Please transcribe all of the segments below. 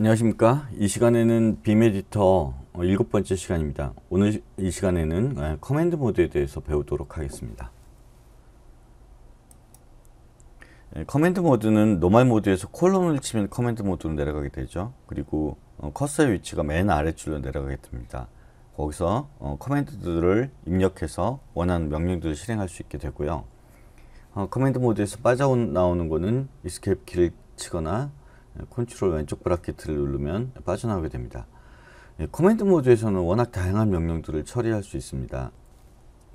안녕하십니까 이 시간에는 빔 에디터 어, 일곱 번째 시간입니다 오늘 이 시간에는 아, 커맨드 모드에 대해서 배우도록 하겠습니다 예, 커맨드 모드는 노말 모드에서 콜론을 치면 커맨드 모드로 내려가게 되죠 그리고 어, 커서의 위치가 맨 아래줄로 내려가게 됩니다 거기서 어, 커맨드들을 입력해서 원하는 명령들을 실행할 수 있게 되고요 커맨드 모드에서 빠져나오는 거는 이스케이프 키를 치거나 컨트롤 왼쪽 브라켓을 누르면 빠져나오게 됩니다. 네, 예, 커맨드 모드에서는 워낙 다양한 명령들을 처리할 수 있습니다.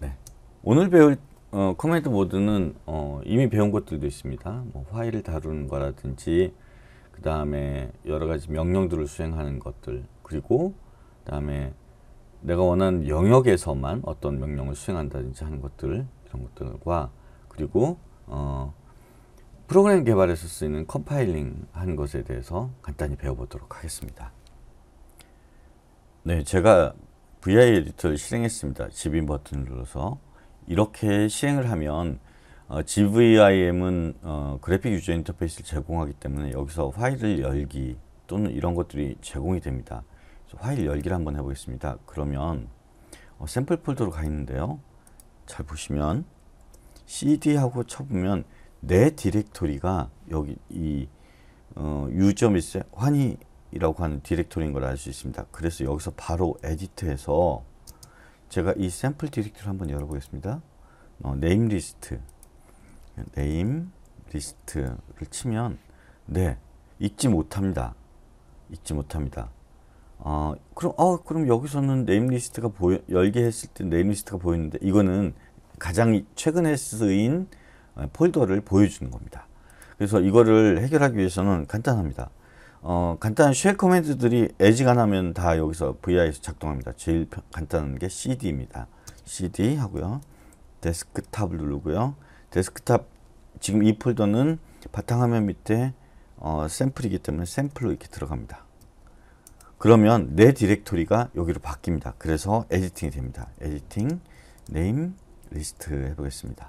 네. 오늘 배울 어, 커맨드 모드는 어, 이미 배운 것들도 있습니다. 뭐 파일을 다루는 거라든지 그 다음에 여러 가지 명령들을 수행하는 것들 그리고 그 다음에 내가 원하는 영역에서만 어떤 명령을 수행한다든지 하는 것들 이런 것들과 그리고 어, 프로그램 개발에서 쓰이는 컴파일링 한 것에 대해서 간단히 배워보도록 하겠습니다. 네, 제가 VI 에디터를 실행했습니다. 집인 버튼을 눌러서 이렇게 실행을 하면 어, GVIM은 어, 그래픽 유저 인터페이스를 제공하기 때문에 여기서 파일을 열기 또는 이런 것들이 제공이 됩니다. 파일 열기를 한번 해보겠습니다. 그러면 어, 샘플 폴더로 가 있는데요. 잘 보시면 CD하고 쳐보면 내 디렉토리가 여기 이 어, 유점일세 환희라고 하는 디렉토리인 걸 알 수 있습니다. 그래서 여기서 바로 에디트해서 제가 이 샘플 디렉토리 한번 열어보겠습니다. 어, 네임 리스트 네임 리스트를 치면 네 잊지 못합니다. 잊지 못합니다. 어, 그럼 어, 그럼 여기서는 네임 리스트가 보여, 열게 했을 때 네임 리스트가 보이는데 이거는 가장 최근에 쓰인 어, 폴더를 보여주는 겁니다. 그래서 이거를 해결하기 위해서는 간단합니다. 어, 간단한 쉘 커맨드들이 에지가 나면 다 여기서 VI에서 작동합니다. 제일 간단한 게 CD입니다. CD 하고요. 데스크탑을 누르고요. 데스크탑 지금 이 폴더는 바탕화면 밑에 어, 샘플이기 때문에 샘플로 이렇게 들어갑니다. 그러면 내 디렉토리가 여기로 바뀝니다. 그래서 에디팅이 됩니다. 에디팅 네임 리스트 해보겠습니다.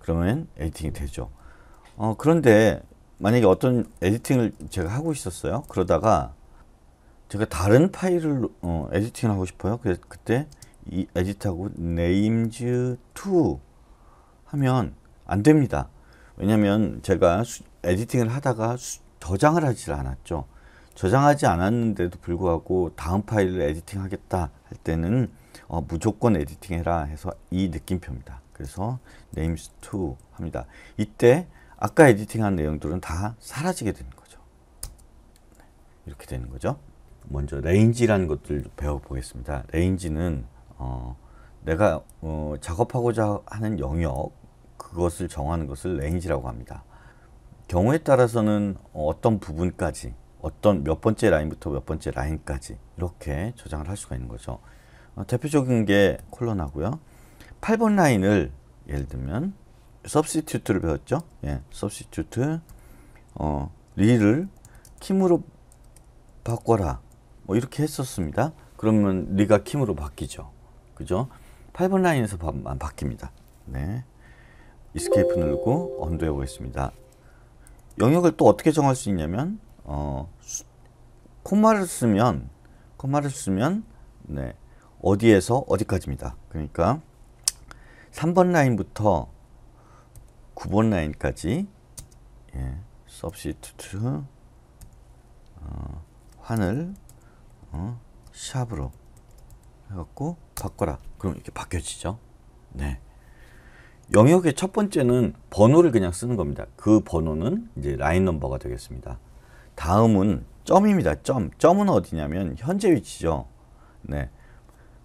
그러면 에디팅이 되죠. 어, 그런데 만약에 어떤 에디팅을 제가 하고 있었어요. 그러다가 제가 다른 파일을 어, 에디팅을 하고 싶어요. 그래서 그때 이 에디트하고 names2 하면 안 됩니다. 왜냐면 제가 수, 에디팅을 하다가 수, 저장을 하질 않았죠. 저장하지 않았는데도 불구하고 다음 파일을 에디팅하겠다 할 때는 어, 무조건 에디팅해라 해서 이 느낌표입니다. 그래서 names t 합니다. 이때 아까 에디팅한 내용들은 다 사라지게 되는 거죠. 네, 이렇게 되는 거죠. 먼저 레인지라는 것들 배워보겠습니다. 레인지는 어, 내가 어, 작업하고자 하는 영역 그것을 정하는 것을 레인지라고 합니다. 경우에 따라서는 어떤 부분까지 어떤 몇 번째 라인부터 몇 번째 라인까지 이렇게 저장을 할 수가 있는 거죠. 어, 대표적인 게 콜론하고요. 8번 라인을 예를 들면 substitute를 배웠죠. 예, substitute 어, 리를 킴으로 바꿔라. 뭐 이렇게 했었습니다. 그러면 리가 킴으로 바뀌죠. 그죠? 8번 라인에서 바, 아, 바뀝니다. 네. escape 누르고 Undo 해 보겠습니다. 영역을 또 어떻게 정할 수 있냐면 어, 콤마를 쓰면 콤마를 쓰면 네. 어디에서 어디까지입니다. 그러니까 3번 라인부터 9번 라인까지 예, substitute 어, 환을 어, 샵으로 해갖고 바꿔라. 그럼 이렇게 바뀌어지죠. 네. 영역의 첫 번째는 번호를 그냥 쓰는 겁니다. 그 번호는 이제 라인 넘버가 되겠습니다. 다음은 점입니다. 점. 점은 어디냐면 현재 위치죠. 네.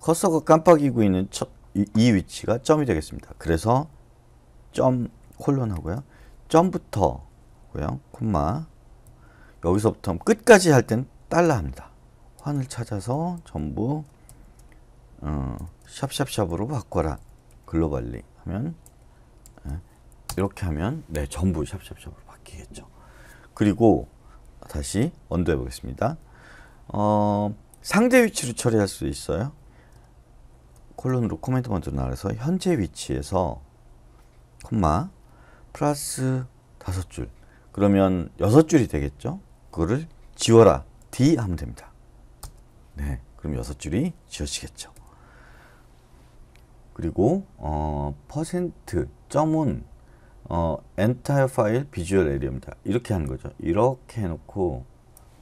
커서가 깜빡이고 있는 첫 이, 이 위치가 점이 되겠습니다. 그래서 점 콜론 하고요. 점부터고요. 콤마 여기서부터 끝까지 할 땐 달러 합니다. 환을 찾아서 전부 어, 샵샵샵으로 바꿔라. 글로벌리 하면 예, 이렇게 하면 네 전부 샵샵샵으로 바뀌겠죠. 그리고 다시 언더 해보겠습니다. 어, 상대 위치로 처리할 수 있어요. 콜론으로 코멘트 먼저 나눠서 현재 위치에서 콤마 플러스 다섯 줄 그러면 여섯 줄이 되겠죠? 그거를 지워라 D 하면 됩니다. 네, 그럼 여섯 줄이 지워지겠죠. 그리고 어 퍼센트 점은 어엔 n t i r e file v i 입니다 이렇게 하는 거죠. 이렇게 해놓고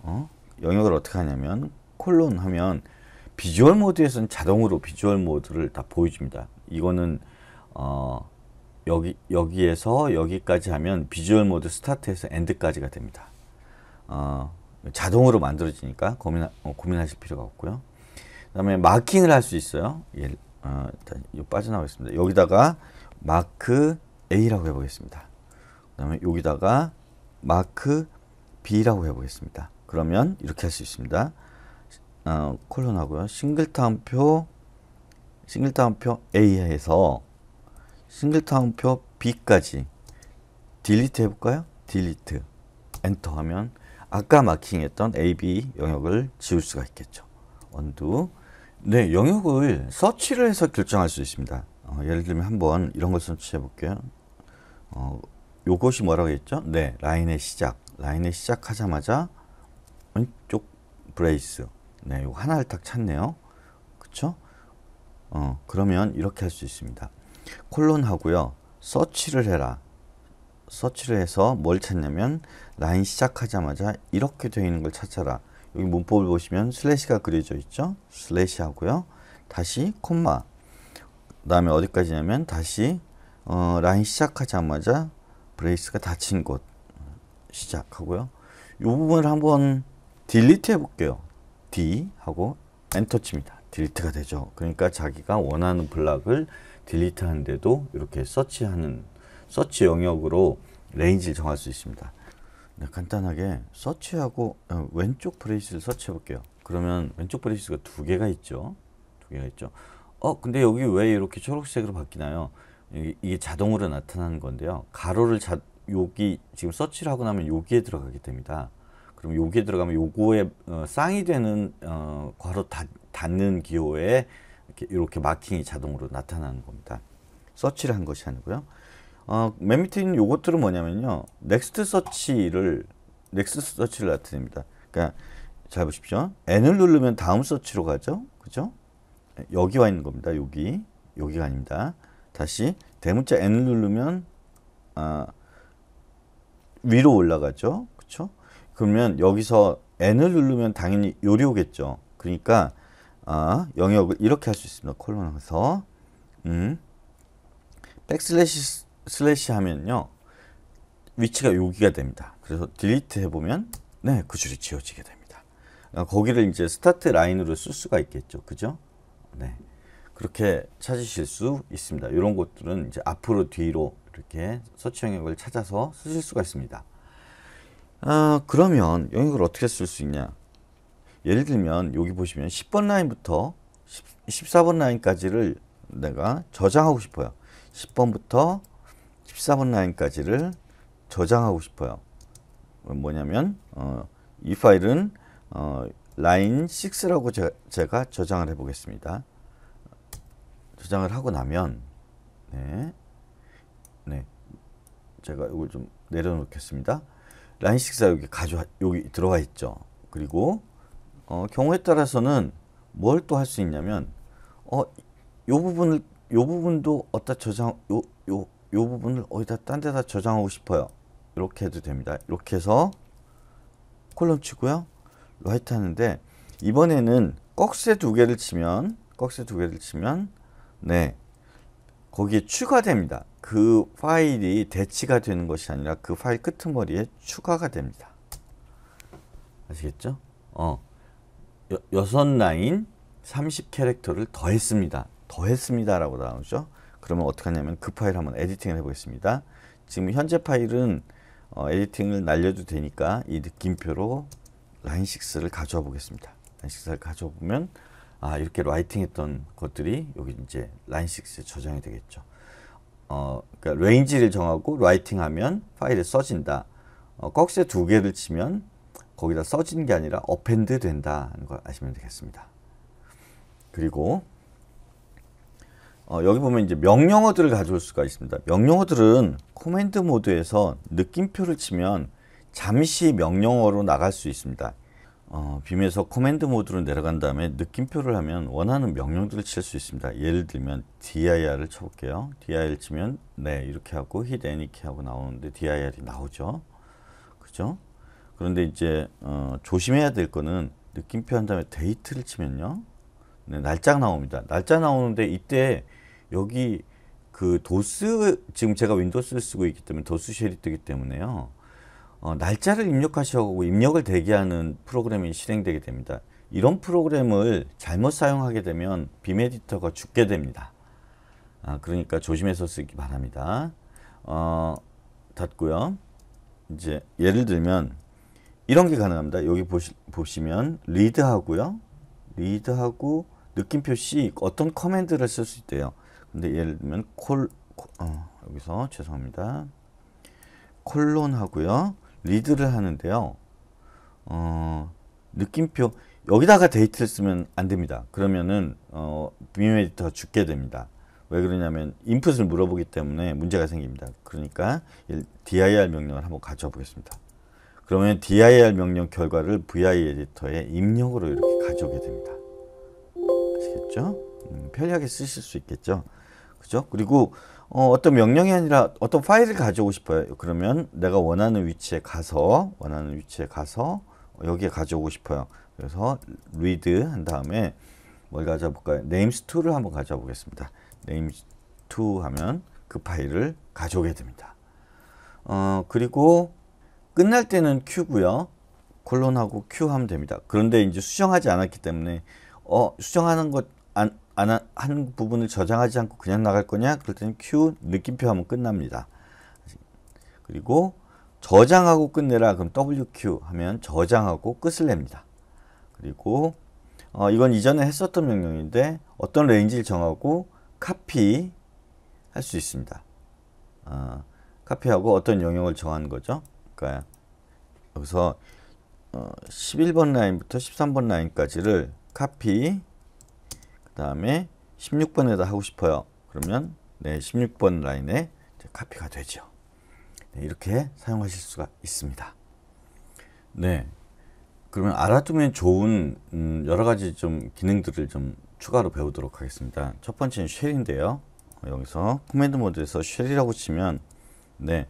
어? 영역을 어떻게 하냐면 콜론 하면 비주얼 모드에서는 자동으로 비주얼 모드를 다 보여줍니다. 이거는 어, 여기, 여기에서 여기까지 하면 비주얼 모드 스타트에서 엔드까지가 됩니다. 어, 자동으로 만들어지니까 고민, 어, 고민하실 필요가 없고요. 그 다음에 마킹을 할 수 있어요. 예, 어, 일단 이 빠져나가겠습니다. 여기다가 마크 A라고 해보겠습니다. 그 다음에 여기다가 마크 B라고 해보겠습니다. 그러면 이렇게 할 수 있습니다. 어, 콜론 하고요. 싱글타운표 싱글타운표 A에서 싱글타운표 B까지 딜리트 해볼까요? 딜리트 엔터 하면 아까 마킹했던 AB 영역을 지울 수가 있겠죠. 언두 네 영역을 서치를 해서 결정할 수 있습니다. 어, 예를 들면 한번 이런 걸 서치해 볼게요. 어, 요것이 뭐라고 했죠? 네 라인의 시작 라인의 시작하자마자 왼쪽 브레이스 네, 요거 하나를 딱 찾네요. 그쵸? 어, 그러면 이렇게 할 수 있습니다. 콜론 하고요. 서치를 해라. 서치를 해서 뭘 찾냐면 라인 시작하자마자 이렇게 되어 있는 걸 찾아라. 여기 문법을 보시면 슬래시가 그려져 있죠. 슬래시 하고요. 다시 콤마. 그 다음에 어디까지냐면 다시 어, 라인 시작하자마자 브레이스가 닫힌 곳 시작하고요. 이 부분을 한번 딜리트 해볼게요. D 하고 엔터 칩니다. 딜리트가 되죠. 그러니까 자기가 원하는 블락을 딜리트 하는데도 이렇게 서치하는 서치 영역으로 레인지를 정할 수 있습니다. 네, 간단하게 서치하고 어, 왼쪽 브레이스를 서치해 볼게요. 그러면 왼쪽 브레이스가 두 개가 있죠. 두 개가 있죠. 어 근데 여기 왜 이렇게 초록색으로 바뀌나요? 이게 자동으로 나타나는 건데요. 가로를 자, 여기 지금 서치를 하고 나면 여기에 들어가게 됩니다. 그럼 여기에 들어가면 요거의 어, 쌍이 되는 어, 괄호 다, 닿는 기호에 이렇게, 이렇게 마킹이 자동으로 나타나는 겁니다. 서치를 한 것이 아니고요. 어, 맨 밑에 있는 요것들은 뭐냐면요. 넥스트 서치를 넥스트 서치를 나타냅니다. 그러니까 잘 보십시오. N을 누르면 다음 서치로 가죠. 그죠? 여기 와 있는 겁니다. 여기. 여기가 아닙니다. 다시 대문자 N을 누르면 아, 위로 올라가죠. 그렇죠? 그러면 여기서 n을 누르면 당연히 요리 오겠죠. 그러니까 아, 영역을 이렇게 할 수 있습니다. 콜론에서 음, 백슬래시 슬래시 하면요. 위치가 여기가 됩니다. 그래서 딜리트 해보면 네, 그 줄이 지워지게 됩니다. 아, 거기를 이제 스타트 라인으로 쓸 수가 있겠죠. 그죠? 네. 그렇게 찾으실 수 있습니다. 이런 것들은 이제 앞으로 뒤로 이렇게 서치 영역을 찾아서 쓰실 수가 있습니다. 아, 그러면 영역을 어떻게 쓸 수 있냐? 예를 들면 여기 보시면 10번 라인부터 10, 14번 라인까지를 내가 저장하고 싶어요. 10번부터 14번 라인까지를 저장하고 싶어요. 뭐냐면 어, 이 파일은 어, 라인 6라고 제, 제가 저장을 해 보겠습니다. 저장을 하고 나면 네, 네 제가 이걸 좀 내려놓겠습니다. 라인식가 여기 가져 여기 들어가 있죠. 그리고 어, 경우에 따라서는 뭘 또 할 수 있냐면 어, 요 부분을 요 부분도 어디다 저장 요 요 요 부분을 어디다 딴 데다 저장하고 싶어요. 이렇게 해도 됩니다. 이렇게 해서 콜럼 치고요. 라이트 하는데 이번에는 꺽쇠 두 개를 치면 꺽쇠 두 개를 치면 네. 거기에 추가됩니다. 그 파일이 대치가 되는 것이 아니라 그 파일 끄트머리에 추가가 됩니다. 아시겠죠? 어. 여, 섯 라인 30캐릭터를 더했습니다. 더했습니다라고 나오죠. 그러면 어떻게 하냐면 그 파일 한번 에디팅을 해보겠습니다. 지금 현재 파일은 어, 에디팅을 날려도 되니까 이 느낌표로 라인 6를 가져와 보겠습니다. 라인 6를 가져와 면아 이렇게 라이팅했던 것들이 여기 이제 라인 6에 저장이 되겠죠. 어, 그러니까 레인지를 정하고 라이팅하면 파일에 써진다. 어, 꺽쇠 두 개를 치면 거기다 써진 게 아니라 어펜드 된다는 걸 아시면 되겠습니다. 그리고 어, 여기 보면 이제 명령어들을 가져올 수가 있습니다. 명령어들은 코멘드 모드에서 느낌표를 치면 잠시 명령어로 나갈 수 있습니다. 어, 빔에서 커맨드 모드로 내려간 다음에 느낌표를 하면 원하는 명령들을 칠 수 있습니다. 예를 들면 dir을 쳐볼게요. d i r 치면 네 이렇게 하고 hit any key 하고 나오는데 dir이 나오죠. 그죠? 그런데 이제 어, 조심해야 될 거는 느낌표 한 다음에 데이트를 치면요. 네, 날짜 나옵니다. 날짜 나오는데 이때 여기 그 도스 지금 제가 윈도스를 쓰고 있기 때문에 도스 쉘이 뜨기 때문에요. 어, 날짜를 입력하시고 입력을 대기하는 프로그램이 실행되게 됩니다. 이런 프로그램을 잘못 사용하게 되면 빔 에디터가 죽게 됩니다. 아, 그러니까 조심해서 쓰기 바랍니다. 어, 닫고요. 이제 예를 들면 이런 게 가능합니다. 여기 보시, 보시면 리드하고요. 리드하고 느낌표 C 어떤 커맨드를 쓸 수 있대요. 근데 예를 들면 콜, 콜 어, 여기서 죄송합니다. 콜론 하고요. 리드를 하는데요. 어, 느낌표 여기다가 데이트를 쓰면 안 됩니다. 그러면은 어, 빔 에디터가 죽게 됩니다. 왜 그러냐면 인풋을 물어보기 때문에 문제가 생깁니다. 그러니까 dir 명령을 한번 가져 보겠습니다. 그러면 dir 명령 결과를 vi 에디터에 입력으로 이렇게 가져오게 됩니다. 아시겠죠? 음, 편리하게 쓰실 수 있겠죠? 그죠? 그리고 어, 어떤 명령이 아니라 어떤 파일을 가져오고 싶어요. 그러면 내가 원하는 위치에 가서 원하는 위치에 가서 여기에 가져오고 싶어요. 그래서 read 한 다음에 뭘 가져볼까요? names2를 한번 가져 보겠습니다. names2 하면 그 파일을 가져오게 됩니다. 어, 그리고 끝날 때는 q고요. 콜론하고 q 하면 됩니다. 그런데 이제 수정하지 않았기 때문에 어, 수정하는 것 안, 안한 부분을 저장하지 않고 그냥 나갈 거냐? 그럴 때는 Q 느낌표 하면 끝납니다. 그리고 저장하고 끝내라 그럼 WQ 하면 저장하고 끝을 냅니다. 그리고 어, 이건 이전에 했었던 명령인데 어떤 레인지를 정하고 카피 할 수 있습니다. 어, 카피하고 어떤 영역을 정한 거죠. 그러니까 여기서 어, 11번 라인부터 13번 라인까지를 카피 그 다음에 16번에다 하고 싶어요. 그러면 네, 16번 라인에 카피가 되죠. 네, 이렇게 사용하실 수가 있습니다. 네. 그러면 알아두면 좋은 음, 여러 가지 좀 기능들을 좀 추가로 배우도록 하겠습니다. 첫 번째는 쉘인데요. 여기서 커맨드 모드에서 쉘이라고 치면 네,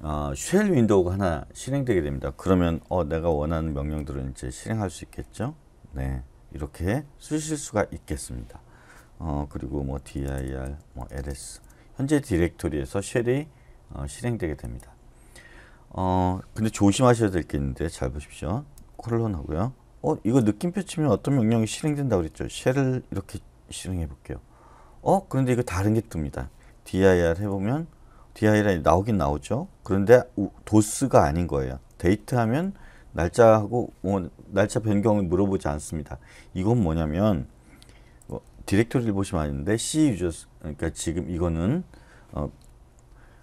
어, 쉘 윈도우가 하나 실행되게 됩니다. 그러면 어, 내가 원하는 명령들을 이제 실행할 수 있겠죠. 네. 이렇게 쓰실 수가 있겠습니다. 어, 그리고 뭐 dir, 뭐 ls 현재 디렉토리에서 쉘이 어, 실행되게 됩니다. 어, 근데 조심하셔야 될 게 있는데 잘 보십시오. 콜론 하고요. 어, 이거 느낌표 치면 어떤 명령이 실행된다고 그랬죠? 쉘을 이렇게 실행해 볼게요. 어, 그런데 이거 다른 게 뜹니다. dir 해보면 dir이 나오긴 나오죠. 그런데 도스가 아닌 거예요. 데이트 하면 날짜하고 뭐 날짜 변경을 물어보지 않습니다. 이건 뭐냐면 뭐 디렉토리를 보시면 아는데 C 유저 그러니까 지금 이거는 어,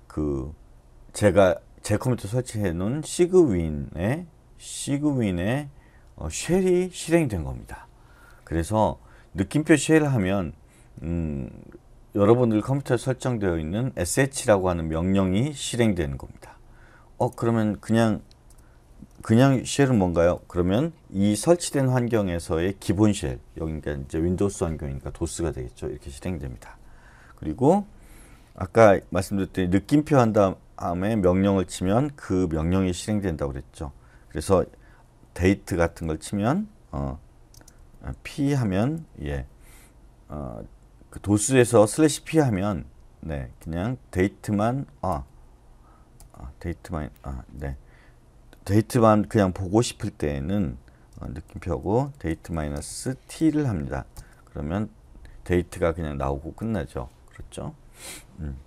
그 제가 제 컴퓨터 설치해 놓은 시그윈의 시그윈의 어, 쉘이 실행된 겁니다. 그래서 느낌표 쉘 하면 음, 여러분들 컴퓨터에 설정되어 있는 sh라고 하는 명령이 실행되는 겁니다. 어 그러면 그냥 그냥 쉘은 뭔가요? 그러면 이 설치된 환경에서의 기본 쉘, 여기가 이제 윈도우스 환경이니까 도스가 되겠죠. 이렇게 실행됩니다. 그리고 아까 말씀드렸듯 느낌표 한 다음에 명령을 치면 그 명령이 실행된다고 그랬죠. 그래서 데이트 같은 걸 치면 어, P 하면 예, 어, 그 도스에서 슬래시 P 하면 네, 그냥 데이트만 아, 아 데이트만 아, 네. 데이트만 그냥 보고 싶을 때에는 어, 느낌표고 데이트 마이너스 t를 합니다. 그러면 데이트가 그냥 나오고 끝나죠. 그렇죠? 음.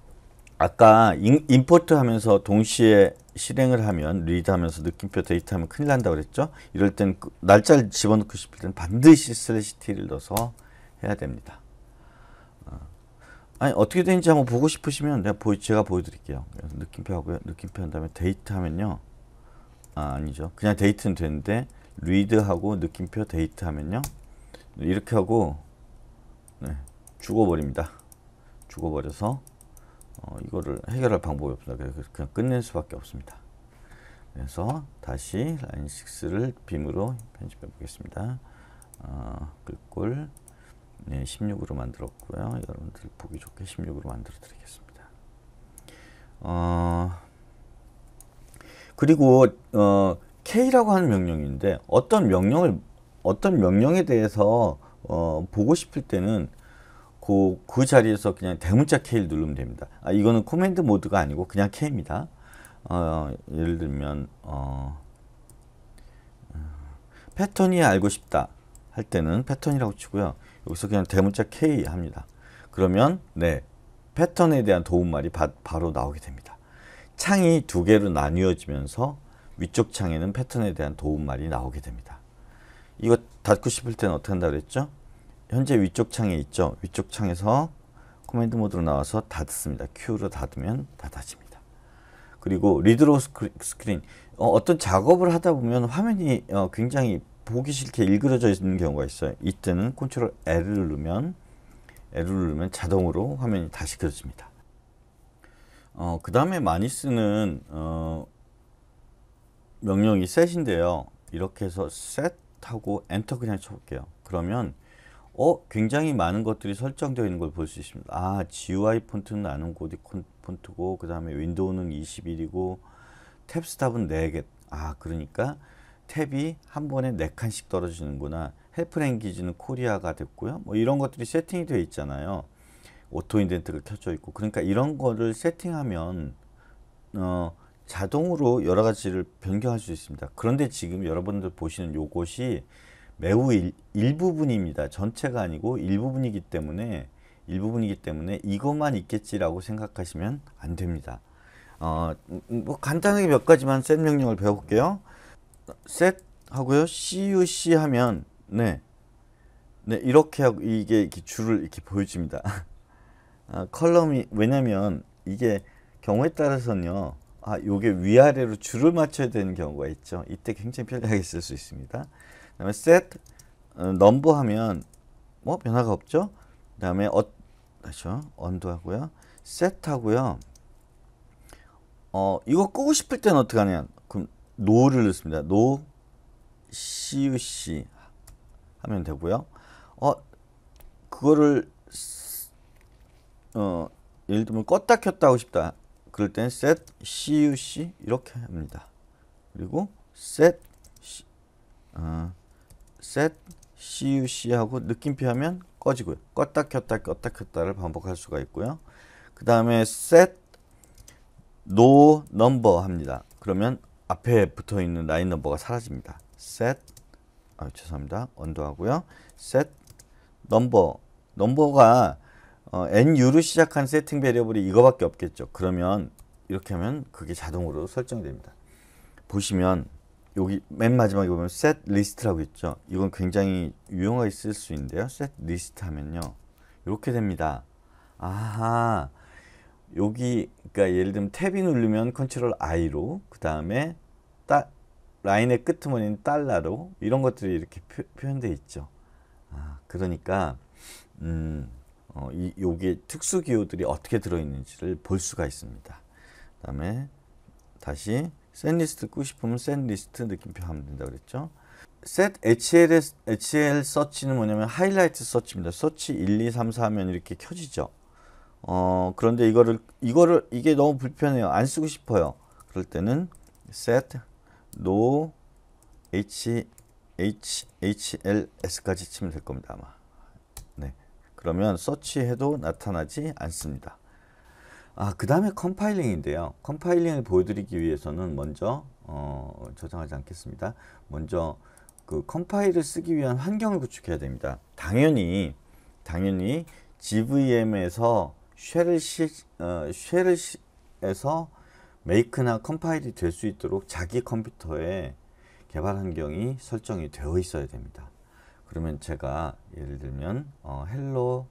아까 인, 임포트 하면서 동시에 실행을 하면 리드 하면서 느낌표 데이트 하면 큰일 난다고 그랬죠? 이럴 땐 그, 날짜를 집어넣고 싶을 땐 반드시 슬래시 t를 넣어서 해야 됩니다. 어. 아니 어떻게 되는지 한번 보고 싶으시면 내가 보 제가 보여드릴게요. 그래서 느낌표 하고요. 느낌표 한 다음에 데이트 하면요. 아, 아니죠. 그냥 데이트는 되는데 리드하고 느낌표 데이트 하면요. 이렇게 하고 네, 죽어버립니다. 죽어버려서 어, 이거를 해결할 방법이 없습니다. 그래서 그냥 끝낼 수밖에 없습니다. 그래서 다시 라인 6를 빔으로 편집해 보겠습니다. 어, 글꼴 네, 16으로 만들었고요. 여러분들 보기 좋게 16으로 만들어 드리겠습니다. 어... 그리고 어, K라고 하는 명령인데 어떤 명령을 어떤 명령에 대해서 어, 보고 싶을 때는 그, 그 자리에서 그냥 대문자 K를 누르면 됩니다. 아, 이거는 코멘드 모드가 아니고 그냥 K입니다. 어, 예를 들면 어, 패턴이 알고 싶다 할 때는 패턴이라고 치고요. 여기서 그냥 대문자 K 합니다. 그러면 네 패턴에 대한 도움말이 바, 바로 나오게 됩니다. 창이 두 개로 나뉘어지면서 위쪽 창에는 패턴에 대한 도움말이 나오게 됩니다. 이거 닫고 싶을 때는 어떻게 한다 그랬죠? 현재 위쪽 창에 있죠? 위쪽 창에서 커맨드 모드로 나와서 닫습니다. Q로 닫으면 닫아집니다. 그리고 리드로 스크린 어, 떤 작업을 하다 보면 화면이 어, 굉장히 보기 싫게 일그러져 있는 경우가 있어요. 이때는 컨트롤 L을 누르면 L을 누르면 자동으로 화면이 다시 그려집니다. 어, 그 다음에 많이 쓰는 어, 명령이 set인데요. 이렇게 해서 set 하고 엔터 그냥 쳐볼게요. 그러면 어 굉장히 많은 것들이 설정되어 있는 걸 볼 수 있습니다. 아 GUI 폰트는 아는 고디 폰트고 그 다음에 윈도우는 21이고 탭 스탑은 4개 아 그러니까 탭이 한 번에 4칸씩 떨어지는구나 헬프 랭귀지는 코리아가 됐고요 뭐 이런 것들이 세팅이 되어 있잖아요 오토 인덴트가 켜져 있고 그러니까 이런 거를 세팅하면 어, 자동으로 여러 가지를 변경할 수 있습니다. 그런데 지금 여러분들 보시는 요것이 매우 일, 부분입니다 전체가 아니고 일부분이기 때문에 일부분이기 때문에 이것만 있겠지라고 생각하시면 안 됩니다. 어, 뭐 간단하게 몇 가지만 셋 명령을 배워볼게요. 셋 하고요. CUC 하면 네. 네, 이렇게 하고 이게 이렇게 줄을 이렇게 보여집니다 아, 컬럼이 왜냐면 이게 경우에 따라서는요. 아, 요게 위아래로 줄을 맞춰야 되는 경우가 있죠. 이때 굉장히 편리하게 쓸 수 있습니다. 그다음에 set 넘버 어, 하면 뭐 변화가 없죠. 그다음에 어 그렇죠. 언도 하고요. set 하고요. 어, 이거 끄고 싶을 때는 어떻게 하냐? 그럼 no를 넣습니다. no cuc 하면 되고요. 어, 그거를 어, 예를 들면 껐다 켰다 하고 싶다. 그럴 땐 set cuc 이렇게 합니다. 그리고 set 어, set cuc 하고 느낌표 하면 꺼지고요. 껐다 켰다 껐다 켰다를 반복할 수가 있고요. 그 다음에 set no number 합니다. 그러면 앞에 붙어 있는 라인 넘버가 사라집니다. set 아, 죄송합니다. 언더 하고요. set number 넘버가 어, NU로 시작한 세팅 베리어블이 이거밖에 없겠죠. 그러면 이렇게 하면 그게 자동으로 설정이 됩니다. 보시면 여기 맨 마지막에 보면 set list라고 있죠. 이건 굉장히 유용하게 쓸 수 있는데요. set list 하면요. 이렇게 됩니다. 아하. 여기 그러니까 예를 들면 탭이 누르면 컨트롤 I로 그다음에 따, 라인의 끄트머리는 달러로 이런 것들이 이렇게 표, 현돼 있죠. 아, 그러니까 음 어, 이 여기 특수 기호들이 어떻게 들어있는지를 볼 수가 있습니다. 그다음에 다시 샌리스트 끄고 싶으면 샌리스트 느낌표 하면 된다 그랬죠. set HL, HL 서치는 뭐냐면 하이라이트 서치입니다. 서치 1, 2, 3, 4 하면 이렇게 켜지죠. 어, 그런데 이거를, 이거를, 이게 너무 불편해요. 안 쓰고 싶어요. 그럴 때는 set no h, h, hls까지 치면 될 겁니다. 아마. 그러면 서치해도 나타나지 않습니다. 아, 그 다음에 컴파일링인데요. 컴파일링을 보여드리기 위해서는 먼저 어, 저장하지 않겠습니다. 먼저 그 컴파일을 쓰기 위한 환경을 구축해야 됩니다. 당연히 당연히 GVM에서 쉘을 시, 어, 쉘을 시, 에서 메이크나 컴파일이 될 수 있도록 자기 컴퓨터에 개발 환경이 설정이 되어 있어야 됩니다. 그러면 제가 예를 들면 어, 헬로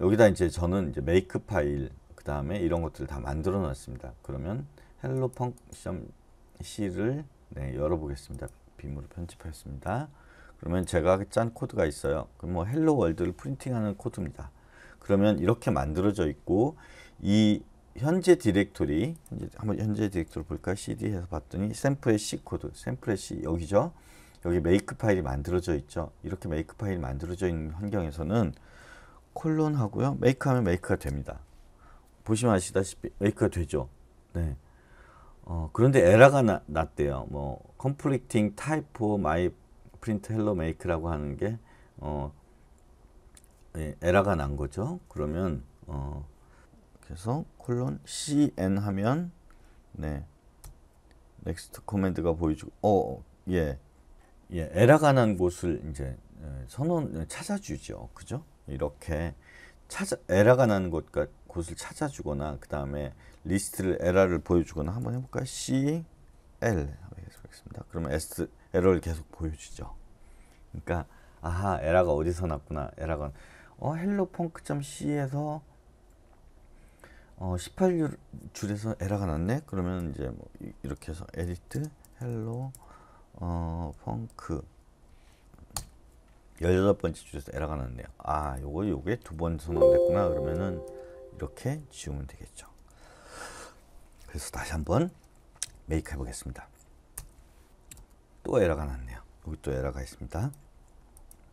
여기다 이제 저는 이제 메이크 파일 그 다음에 이런 것들을 다 만들어 놨습니다. 그러면 헬로 펑션 C를 네, 열어보겠습니다. 빔으로 편집하였습니다. 그러면 제가 짠 코드가 있어요. 그럼 뭐 헬로 월드를 프린팅하는 코드입니다. 그러면 이렇게 만들어져 있고 이 현재 디렉토리 현재, 한번 현재 디렉토리 볼까 cd 해서 봤더니 샘플의 c 코드 샘플의 c 여기죠. 여기 메이크 파일이 만들어져 있죠. 이렇게 메이크 파일이 만들어져 있는 환경에서는 콜론 하고요. 메이크하면 메이크가 됩니다. 보시면 아시다시피 메이크가 되죠. 네. 어, 그런데 에러가 나, 났대요. 뭐 컴플리팅 타이 c 마이 프린트 헬로 메이크라고 하는 게 어, 예, 에러가 난 거죠. 그러면 어, 그래서 콜론 cn 하면 네 넥스트 코맨드가 보여주고 어예 어, 예, 에라가난 곳을 이제 어, 선원 어, 찾아주죠. 그죠? 이렇게 찾아 에라가 난 곳과 그 곳을 찾아주거나 그 다음에 리스트를 에라를 보여주거나 한번 해볼까요? C L 계속하겠습니다. 그러면 S 에러를 계속 보여주죠. 그러니까 아하 에라가 어디서 났구나. 에라가 어 헬로 펑크.c에서 어 18줄에서 에라가 났네. 그러면 이제 뭐 이렇게 해서 에디트 헬로 어, 펑크 18번째 줄에서 에러가 났네요. 아, 요거 요게 두 번 선언됐구나. 그러면은 이렇게 지우면 되겠죠. 그래서 다시 한번 메이크 해 보겠습니다. 또 에러가 났네요. 여기 또 에러가 있습니다.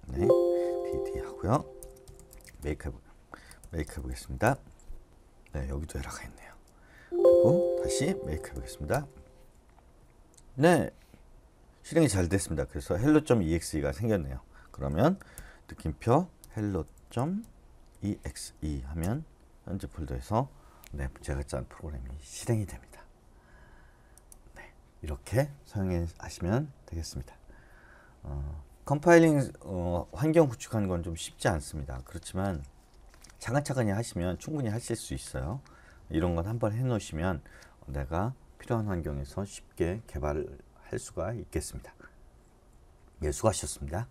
네. DD 하고요. 메이크 해보 메이크 해 보겠습니다. 네, 여기도 에러가 있네요. 그리고 다시 메이크 해 보겠습니다. 네, 실행이 잘 됐습니다. 그래서 hello.exe가 생겼네요. 그러면 느낌표 hello.exe 하면 현재 폴더에서 네, 제가 짠 프로그램이 실행이 됩니다. 네, 이렇게 사용하시면 되겠습니다. 어, 컴파일링 어, 환경 구축하는 건 좀 쉽지 않습니다. 그렇지만 차근차근히 하시면 충분히 하실 수 있어요. 이런 건 한번 해놓으시면 내가 필요한 환경에서 쉽게 개발을 할 수가 있겠습니다. 예, 수고하셨습니다.